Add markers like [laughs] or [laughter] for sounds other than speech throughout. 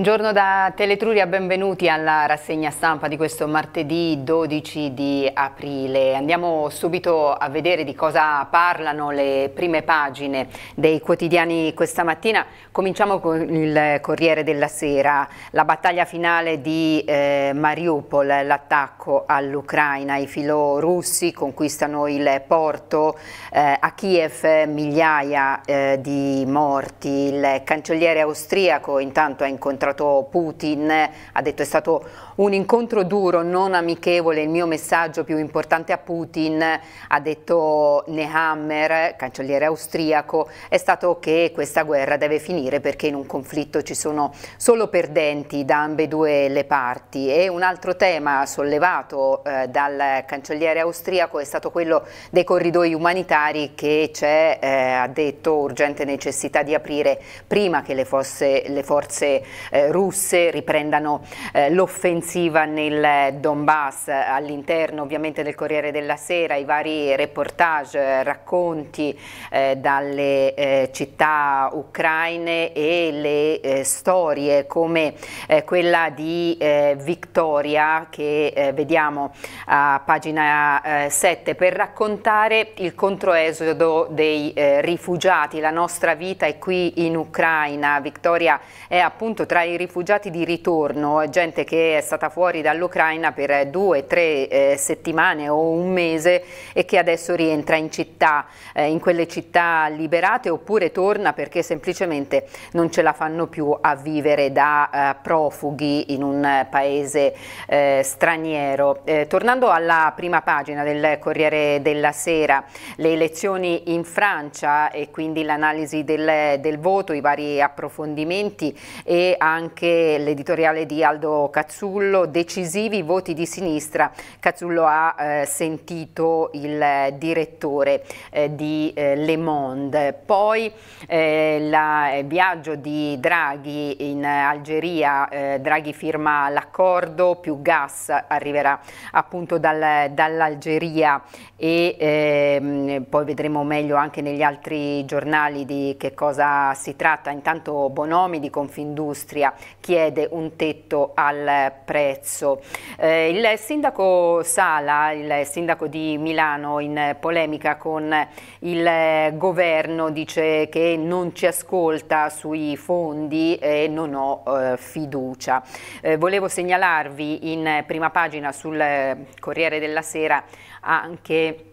Buongiorno da Teletruria, benvenuti alla rassegna stampa di questo martedì 12 di aprile. Andiamo subito a vedere di cosa parlano le prime pagine dei quotidiani questa mattina. Cominciamo con il Corriere della Sera, la battaglia finale di eh, Mariupol, l'attacco all'Ucraina, i filorussi conquistano il porto, eh, a Kiev migliaia eh, di morti, il cancelliere austriaco intanto ha incontrato incontrato Putin, ha detto è stato un incontro duro, non amichevole, il mio messaggio più importante a Putin, ha detto Nehammer, cancelliere austriaco, è stato che questa guerra deve finire perché in un conflitto ci sono solo perdenti da ambedue le parti e un altro tema sollevato eh, dal cancelliere austriaco è stato quello dei corridoi umanitari che c'è, eh, ha detto, urgente necessità di aprire prima che le, fosse, le forze eh, russe riprendano eh, l'offensiva offensiva nel Donbass, all'interno ovviamente del Corriere della Sera, i vari reportage, racconti eh, dalle eh, città ucraine e le eh, storie come eh, quella di eh, Victoria che eh, vediamo a pagina 7 per raccontare il controesodo dei rifugiati, la nostra vita è qui in Ucraina, Victoria è appunto tra i rifugiati di ritorno, gente che è stata stata fuori dall'Ucraina per due, tre eh, settimane o un mese e che adesso rientra in città, eh, in quelle città liberate oppure torna perché semplicemente non ce la fanno più a vivere da eh, profughi in un paese eh, straniero. Eh, tornando alla prima pagina del Corriere della Sera, le elezioni in Francia e quindi l'analisi del, del voto, i vari approfondimenti e anche l'editoriale di Aldo Cazzulo Cazzullo decisivi voti di sinistra. Cazzullo ha eh, sentito il direttore eh, di eh, Le Monde. Poi il eh, eh, viaggio di Draghi in Algeria, Draghi firma l'accordo, più gas arriverà appunto dal, dall'Algeria e ehm, poi vedremo meglio anche negli altri giornali di che cosa si tratta. Intanto Bonomi di Confindustria chiede un tetto al prezzo. Eh, il sindaco Sala, il sindaco di Milano, in polemica con il governo, dice che non ci ascolta sui fondi e non ho eh, fiducia. Eh, volevo segnalarvi in prima pagina sul eh, Corriere della Sera anche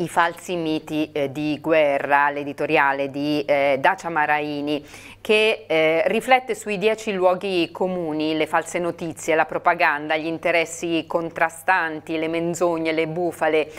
i falsi miti eh, di guerra, l'editoriale di eh, Dacia Maraini che eh, riflette sui dieci luoghi comuni, le false notizie, la propaganda, gli interessi contrastanti, le menzogne, le bufale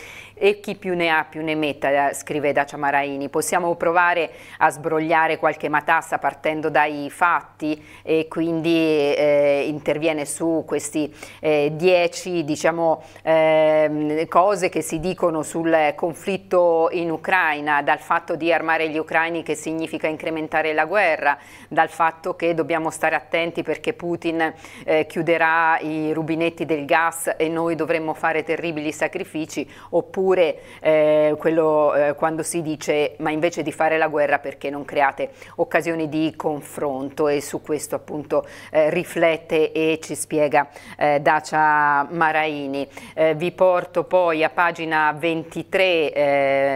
e chi più ne ha più ne metta, eh, scrive da Ciamaraini. Possiamo provare a sbrogliare qualche matassa partendo dai fatti e quindi eh, interviene su questi eh, dieci diciamo, eh, cose che si dicono sul conflitto in Ucraina, dal fatto di armare gli ucraini che significa incrementare la guerra, ancora dal fatto che dobbiamo stare attenti perché Putin eh, chiuderà i rubinetti del gas e noi dovremmo fare terribili sacrifici oppure eh, quello eh, quando si dice ma invece di fare la guerra perché non create occasioni di confronto e su questo appunto eh, riflette e ci spiega eh, Dacia Maraini. Eh, vi porto poi a pagina 23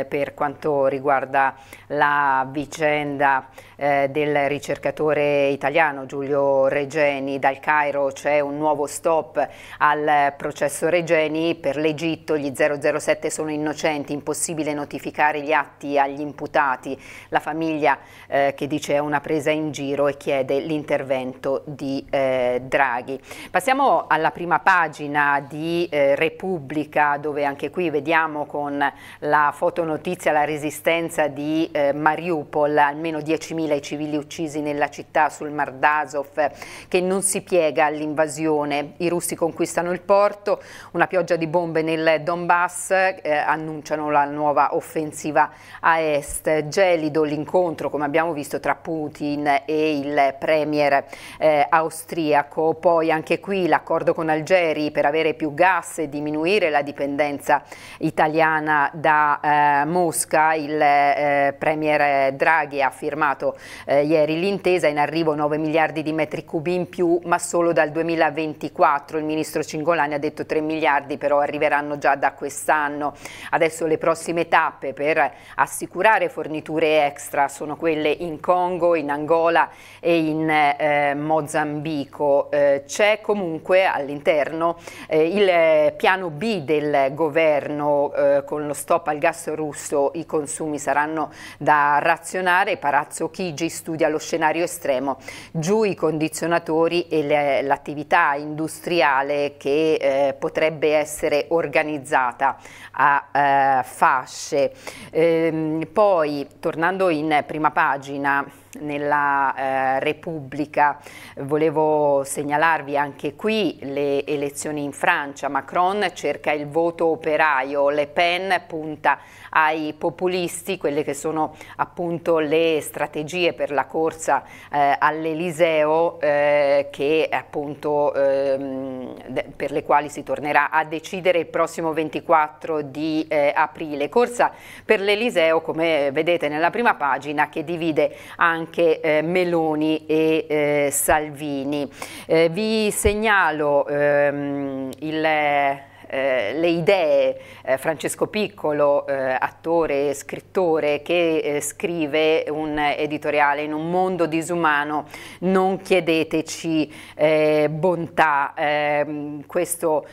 per quanto riguarda la vicenda eh, del ricercatore italiano Giulio Regeni. Dal Cairo c'è un nuovo stop al processo Regeni. Per l'Egitto gli 007 sono innocenti, impossibile notificare gli atti agli imputati. La famiglia eh, che dice è una presa in giro e chiede l'intervento di eh, Draghi. Passiamo alla prima pagina di eh, Repubblica dove anche qui vediamo con la fotonotizia la resistenza di eh, Mariupol almeno 10.000 i civili uccisi nella città sul Mar d'Azov che non si piega all'invasione. I russi conquistano il porto, una pioggia di bombe nel Donbass, eh, annunciano la nuova offensiva a est. Gelido l'incontro, come abbiamo visto, tra Putin e il premier eh, austriaco. Poi anche qui l'accordo con Algeri per avere più gas e diminuire la dipendenza italiana da eh, Mosca. Il eh, premier Draghi ha firmato eh, ieri l'intesa, in arrivo 9 miliardi di metri cubi in più, ma solo dal 2024. Il ministro Cingolani ha detto 3 miliardi, però arriveranno già da quest'anno. Adesso le prossime tappe per assicurare forniture extra sono quelle in Congo, in Angola e in eh, Mozambico. Eh, C'è comunque all'interno eh, il piano B del governo eh, con lo stop al gas russo, i consumi saranno da razionare, Palazzo Chigi Sigi studia lo scenario estremo, giù i condizionatori e l'attività industriale che eh, potrebbe essere organizzata a eh, fasce. Ehm, poi, tornando in prima pagina, nella eh, Repubblica. Volevo segnalarvi anche qui le elezioni in Francia. Macron cerca il voto operaio, Le Pen punta ai populisti, quelle che sono appunto le strategie per la corsa eh, all'Eliseo eh, che appunto ehm, per le quali si tornerà a decidere il prossimo 24 di eh, aprile. Corsa per l'Eliseo, come vedete nella prima pagina, che divide anche anche eh, Meloni e eh, Salvini. Eh, vi segnalo ehm, il eh, le idee. Eh, Francesco Piccolo, eh, attore e scrittore, che eh, scrive un editoriale in un mondo disumano, non chiedeteci eh, bontà. Ehm, questo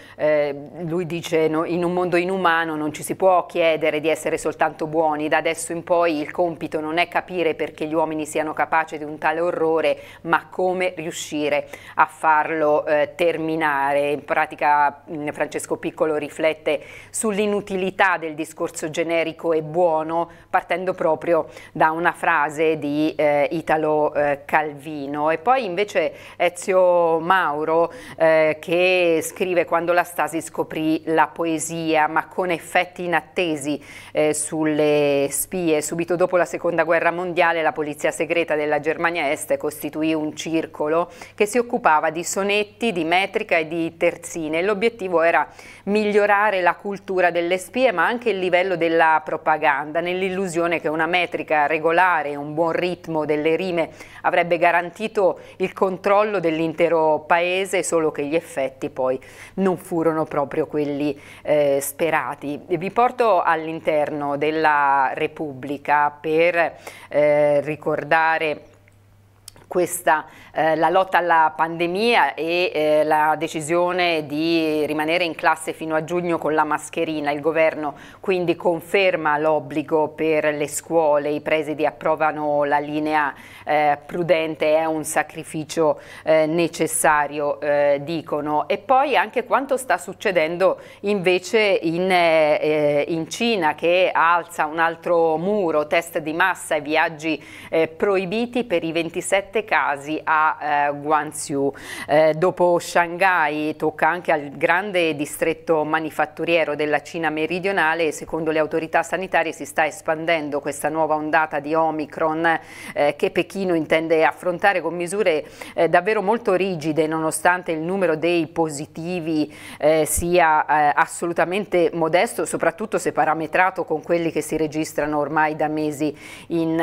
lui dice no, in un mondo inumano non ci si può chiedere di essere soltanto buoni, da adesso in poi il compito non è capire perché gli uomini siano capaci di un tale orrore, ma come riuscire a farlo terminare. In pratica mm, Francesco Piccolo piccolo riflette sull'inutilità del discorso generico e buono, partendo proprio da una frase di eh, Italo eh, Calvino. E poi invece Ezio Mauro eh, che scrive quando la Stasi scoprì la poesia, ma con effetti inattesi eh, sulle spie. Subito dopo la Seconda Guerra Mondiale la polizia segreta della Germania Est costituì un circolo che si occupava di sonetti, di metrica e di terzine. L'obiettivo era migliorare la cultura delle spie ma anche il livello della propaganda, nell'illusione che una metrica regolare e un buon ritmo delle rime avrebbe garantito il controllo dell'intero paese, solo che gli effetti poi non furono proprio quelli eh, sperati. Vi porto all'interno della Repubblica per eh, ricordare questa, eh, la lotta alla pandemia e eh, la decisione di rimanere in classe fino a giugno con la mascherina. Il governo quindi conferma l'obbligo per le scuole, i presidi approvano la linea eh, prudente, è un sacrificio eh, necessario, eh, dicono. E poi anche quanto sta succedendo invece in, eh, in, Cina che alza un altro muro, test di massa e viaggi proibiti per i 27 sette casi a eh, Guangzhou. Eh, dopo Shanghai tocca anche al grande distretto manifatturiero della Cina meridionale e secondo le autorità sanitarie si sta espandendo questa nuova ondata di Omicron eh, che Pechino intende affrontare con misure eh, davvero molto rigide nonostante il numero dei positivi eh, sia eh, assolutamente modesto, soprattutto se parametrato con quelli che si registrano ormai da mesi in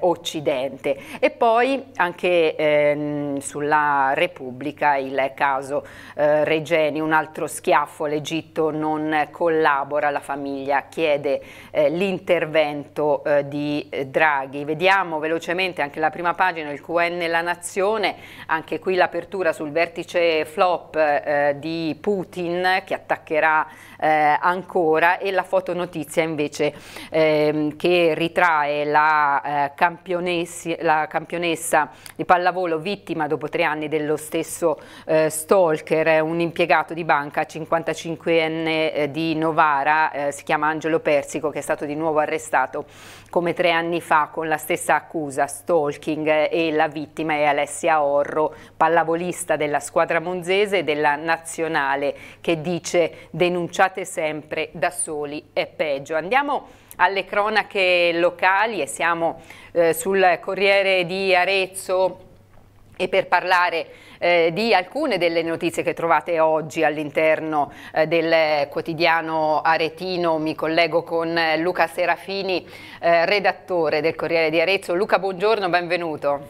Occidente. E poi anche ehm, sulla Repubblica il caso eh, Regeni, un altro schiaffo, l'Egitto non collabora, la famiglia chiede eh, l'intervento eh, di eh, Draghi. Vediamo velocemente anche la prima pagina, il QN La Nazione, anche qui l'apertura sul vertice flop eh, di Putin che attaccherà eh, ancora e la fotonotizia invece ehm, che ritrae la, campionessa, la campionessa di pallavolo vittima dopo tre anni dello stesso eh, stalker, eh, un impiegato di banca 55enne eh, di Novara, eh, si chiama Angelo Persico, che è stato di nuovo arrestato come tre anni fa con la stessa accusa, stalking e la vittima è Alessia Orro, pallavolista della squadra monzese e della nazionale che dice denunciate sempre da soli è peggio. Andiamo alle cronache locali e siamo eh, sul Corriere di Arezzo e per parlare eh, di alcune delle notizie che trovate oggi all'interno eh, del quotidiano aretino, mi collego con eh, Luca Serafini, eh, redattore del Corriere di Arezzo. Luca, buongiorno, benvenuto.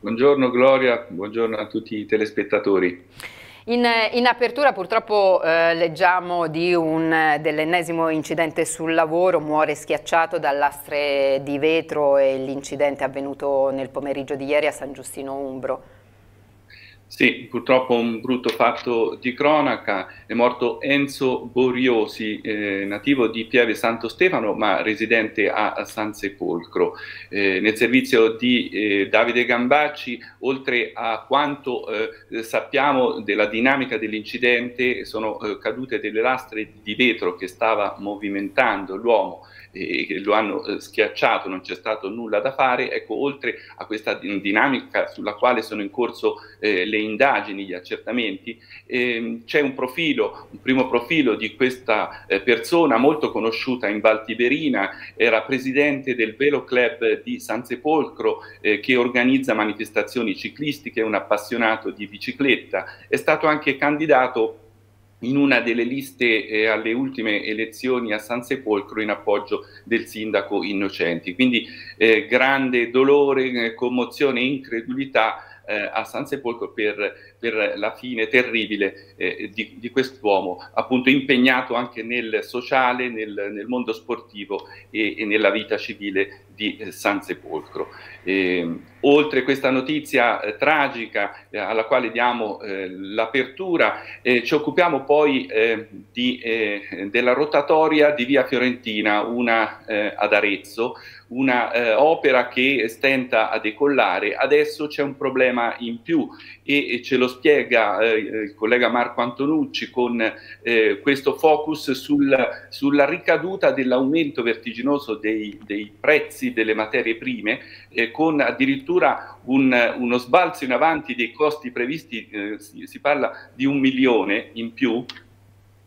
Buongiorno Gloria, buongiorno a tutti i telespettatori. In, in apertura purtroppo eh, leggiamo eh, dell'ennesimo incidente sul lavoro, muore schiacciato da lastre di vetro e l'incidente è avvenuto nel pomeriggio di ieri a San Giustino Umbro. Sì, purtroppo un brutto fatto di cronaca, è morto Enzo Boriosi, eh, nativo di Pieve Santo Stefano ma residente a San Sepolcro. Eh, nel servizio di eh, Davide Gambacci, oltre a quanto eh, sappiamo della dinamica dell'incidente, sono eh, cadute delle lastre di vetro che stava movimentando l'uomo eh, lo hanno eh, schiacciato, non c'è stato nulla da fare, ecco, oltre a questa dinamica sulla quale sono in corso eh, le indagini, gli accertamenti, ehm, c'è un profilo, un primo profilo di questa eh, persona molto conosciuta in Valtiberina, era presidente del Velo Club di San Sepolcro eh, che organizza manifestazioni ciclistiche, un appassionato di bicicletta, è stato anche candidato in una delle liste eh, alle ultime elezioni a San Sepolcro in appoggio del sindaco Innocenti. Quindi eh, grande dolore, eh, commozione e incredulità eh, a San Sepolcro per per la fine terribile eh, di, di quest'uomo, appunto impegnato anche nel sociale, nel, nel mondo sportivo e, e, nella vita civile di eh, San Sepolcro. E, ehm, oltre questa notizia eh, tragica eh, alla quale diamo eh, l'apertura, eh, ci occupiamo poi di, della rotatoria di Via Fiorentina, una ad Arezzo, una eh, opera che stenta a decollare. Adesso c'è un problema in più e, e ce lo spiega eh, il collega Marco Antonucci con eh, questo focus sul, sulla ricaduta dell'aumento vertiginoso dei, dei, prezzi delle materie prime, eh, con addirittura un, uno sbalzo in avanti dei costi previsti, eh, si, si parla di un milione in più,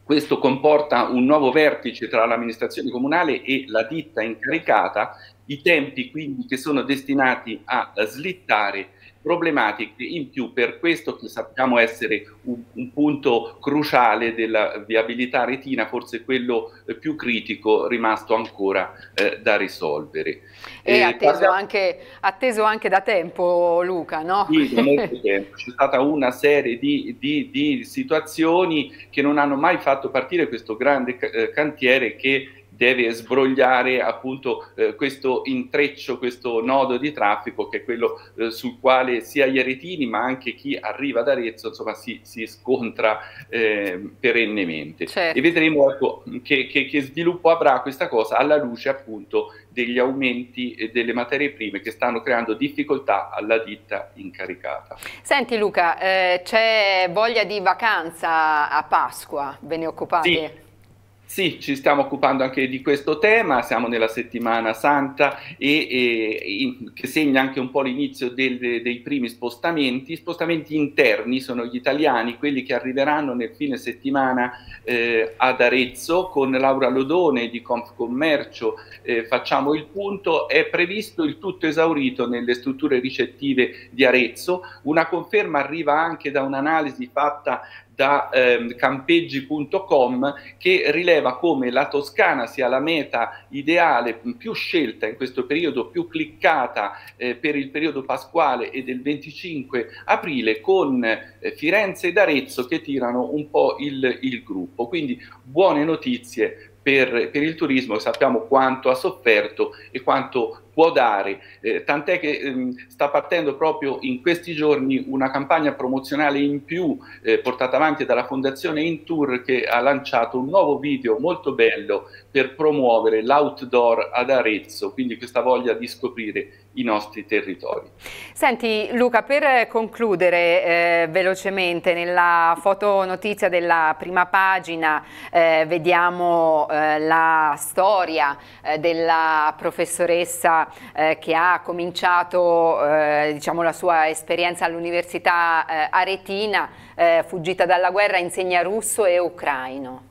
questo comporta un nuovo vertice tra l'amministrazione comunale e la ditta incaricata, i tempi quindi che sono destinati a slittare problematiche in più per questo che sappiamo essere un, un, punto cruciale della viabilità retina, forse quello eh, più critico rimasto ancora eh, da risolvere. E eh, atteso, parliamo... anche, atteso, anche, da tempo Luca, no? Sì, da molto [laughs] tempo. C'è stata una serie di, di, di, situazioni che non hanno mai fatto partire questo grande eh, cantiere che deve sbrogliare appunto eh, questo intreccio, questo nodo di traffico che è quello eh, sul quale sia gli aretini ma anche chi arriva ad Arezzo insomma si, si scontra eh, perennemente certo. e vedremo ecco, che, che, che, sviluppo avrà questa cosa alla luce appunto degli aumenti eh, delle materie prime che stanno creando difficoltà alla ditta incaricata. Senti Luca, eh, c'è voglia di vacanza a Pasqua, ve ne occupate? Sì. Sì, ci stiamo occupando anche di questo tema, siamo nella settimana santa e, e, e che segna anche un po' l'inizio del, de, dei primi spostamenti. Spostamenti interni sono gli italiani, quelli che arriveranno nel fine settimana eh, ad Arezzo con Laura Lodone di Confcommercio. Eh, facciamo il punto, è previsto il tutto esaurito nelle strutture ricettive di Arezzo. Una conferma arriva anche da un'analisi fatta da eh, campeggi.com che rileva come la Toscana sia la meta ideale più scelta in questo periodo, più cliccata eh, per il periodo pasquale e del 25 aprile con eh, Firenze ed Arezzo che tirano un po' il, il gruppo. Quindi buone notizie per, per, il turismo, sappiamo quanto ha sofferto e quanto può dare, eh, tant'è che ehm, sta partendo proprio in questi giorni una campagna promozionale in più eh, portata avanti dalla Fondazione Intour che ha lanciato un nuovo video molto bello per promuovere l'outdoor ad Arezzo, quindi questa voglia di scoprire i nostri territori. Senti Luca, per concludere eh, velocemente, nella fotonotizia della prima pagina eh, vediamo eh, la storia eh, della professoressa eh, che ha cominciato eh, diciamo, la sua esperienza all'Università Aretina, fuggita dalla guerra, insegna russo e ucraino.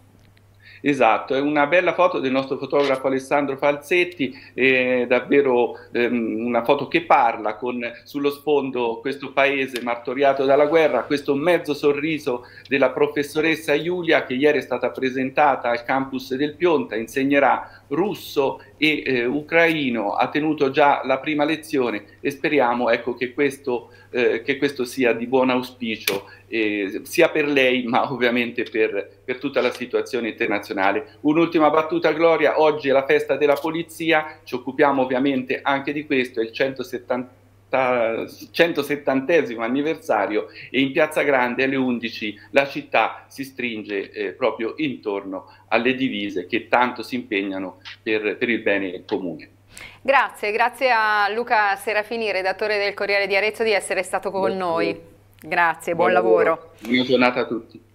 Esatto, è una bella foto del nostro fotografo Alessandro Falzetti, è davvero ehm, una foto che parla con sullo sfondo questo paese martoriato dalla guerra, questo mezzo sorriso della professoressa Giulia che ieri è stata presentata al campus del Pionta, insegnerà russo e eh, ucraino ha tenuto già la prima lezione e speriamo ecco, che, questo, eh, che, questo, sia di buon auspicio eh, sia per lei ma ovviamente per, per tutta la situazione internazionale. Un'ultima battuta Gloria, oggi è la festa della polizia, ci occupiamo ovviamente anche di questo, è il 170 170 anniversario e in Piazza Grande alle 11 la città si stringe eh, proprio intorno alle divise che tanto si impegnano per, per il bene comune. Grazie, grazie a Luca Serafini, redattore del Corriere di Arezzo, di essere stato con grazie. noi. Grazie, buon, buon lavoro. lavoro. Buona giornata a tutti.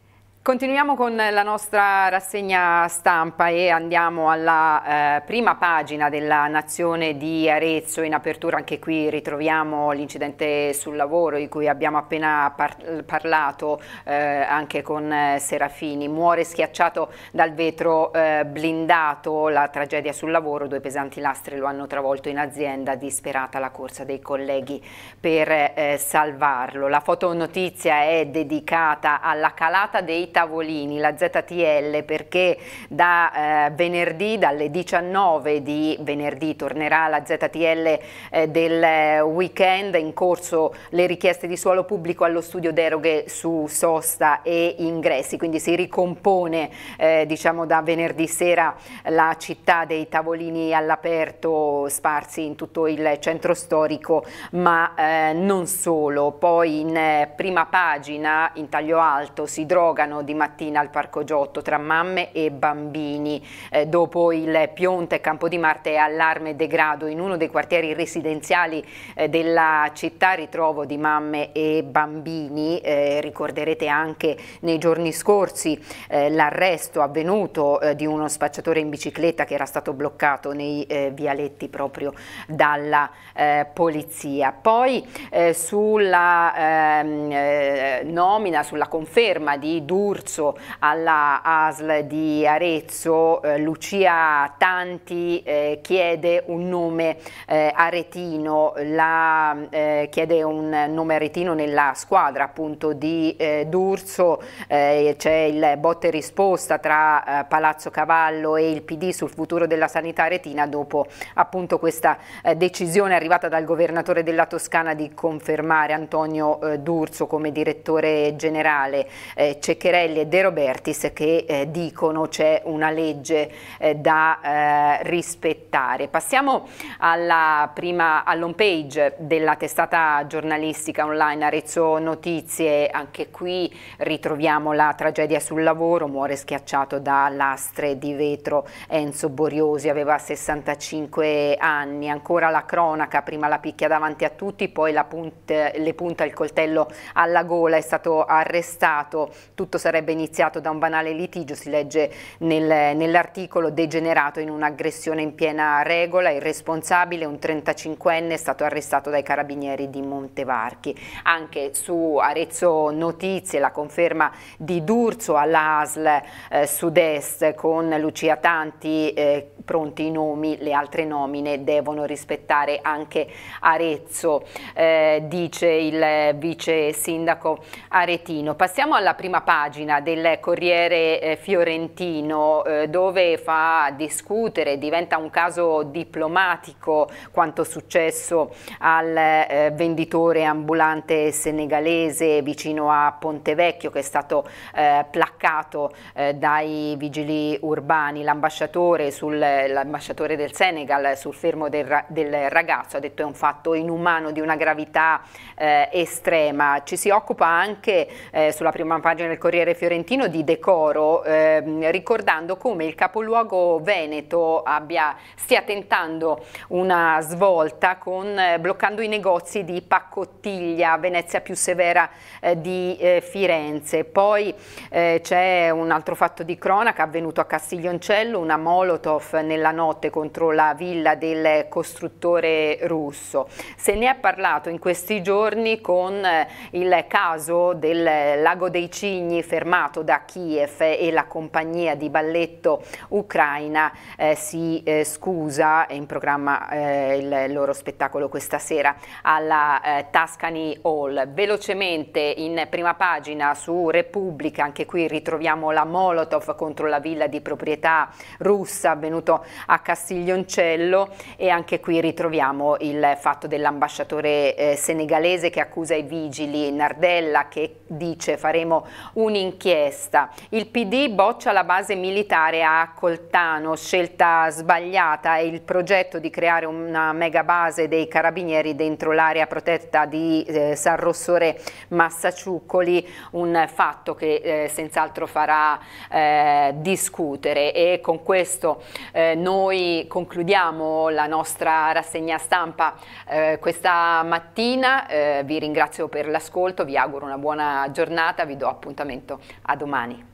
Continuiamo con la nostra rassegna stampa e andiamo alla eh, prima pagina della Nazione di Arezzo. In apertura anche qui ritroviamo l'incidente sul lavoro di cui abbiamo appena par parlato eh, anche con eh, Serafini. Muore schiacciato dal vetro eh, blindato la tragedia sul lavoro. Due pesanti lastre lo hanno travolto in azienda, disperata la corsa dei colleghi per eh, salvarlo. La fotonotizia è dedicata alla calata dei tavolini, la ZTL, perché da eh, venerdì, dalle 19 di venerdì, tornerà la ZTL eh, del weekend, in corso le richieste di suolo pubblico allo studio deroghe su sosta e ingressi, quindi si ricompone eh, diciamo da venerdì sera la città dei tavolini all'aperto sparsi in tutto il centro storico, ma eh, non solo. Poi in eh, prima pagina, in taglio alto, si drogano di mattina al Parco Giotto tra mamme e bambini. Eh, dopo il Pionte, Campo di Marte e allarme degrado in uno dei quartieri residenziali eh, della città, ritrovo di mamme e bambini. Eh, ricorderete anche nei giorni scorsi eh, l'arresto avvenuto eh, di uno spacciatore in bicicletta che era stato bloccato nei eh, vialetti proprio dalla polizia. Poi sulla ehm, nomina, sulla conferma di due D'Urso alla ASL di Arezzo, eh, Lucia Tanti eh, chiede un nome eh, aretino, la, eh, chiede un nome aretino nella squadra appunto di eh, D'Urso, c'è il botte risposta tra Palazzo Cavallo e il PD sul futuro della sanità aretina dopo appunto questa decisione arrivata dal governatore della Toscana di confermare Antonio D'Urso come direttore generale. Eh, Borselli e De Robertis che eh, dicono c'è una legge eh, da eh, rispettare. Passiamo alla prima all'home page della testata giornalistica online Arezzo Notizie, anche qui ritroviamo la tragedia sul lavoro, muore schiacciato da lastre di vetro Enzo Boriosi, aveva 65 anni, ancora la cronaca, prima la picchia davanti a tutti, poi punta, le punta il coltello alla gola, è stato arrestato, tutto sarà sarebbe iniziato da un banale litigio, si legge nel, nell'articolo degenerato in un'aggressione in piena regola, il responsabile, un 35enne, è stato arrestato dai carabinieri di Montevarchi. Anche su Arezzo Notizie la conferma di Durzo all'ASL eh, Sud-Est con Lucia Tanti eh, pronti i nomi, le altre nomine devono rispettare anche Arezzo, eh, dice il vice sindaco aretino. Passiamo alla prima pagina del Corriere eh, Fiorentino eh, dove fa discutere, diventa un caso diplomatico quanto successo al eh, venditore ambulante senegalese vicino a Pontevecchio che è stato eh, placcato eh, dai vigili urbani. L'ambasciatore sul l'ambasciatore del Senegal sul fermo del, del, ragazzo, ha detto che è un fatto inumano di una gravità eh, estrema. Ci si occupa anche eh, sulla prima pagina del Corriere Fiorentino di decoro, eh, ricordando come il capoluogo Veneto abbia, stia tentando una svolta con, eh, bloccando i negozi di Pacottiglia, Venezia più severa eh, di eh, Firenze. Poi c'è un altro fatto di cronaca avvenuto a Castiglioncello, una Molotov nella notte contro la villa del costruttore russo. Se ne è parlato in questi giorni con eh, il caso del lago dei Cigni fermato da Kiev e la compagnia di balletto ucraina eh, si eh, scusa, è in programma eh, il loro spettacolo questa sera alla eh, Tuscany Hall. Velocemente in prima pagina su Repubblica, anche qui ritroviamo la Molotov contro la villa di proprietà russa avvenuta accaduto a Castiglioncello e anche qui ritroviamo il fatto dell'ambasciatore eh, senegalese che accusa i vigili, Nardella che dice faremo un'inchiesta. Il PD boccia la base militare a Coltano, scelta sbagliata e il progetto di creare una mega base dei carabinieri dentro l'area protetta di eh, San Rossore Massaciuccoli, un fatto che eh, senz'altro farà eh, discutere e con questo eh, eh, noi concludiamo la nostra rassegna stampa eh, questa mattina, eh, vi ringrazio per l'ascolto, vi auguro una buona giornata, vi do appuntamento a domani.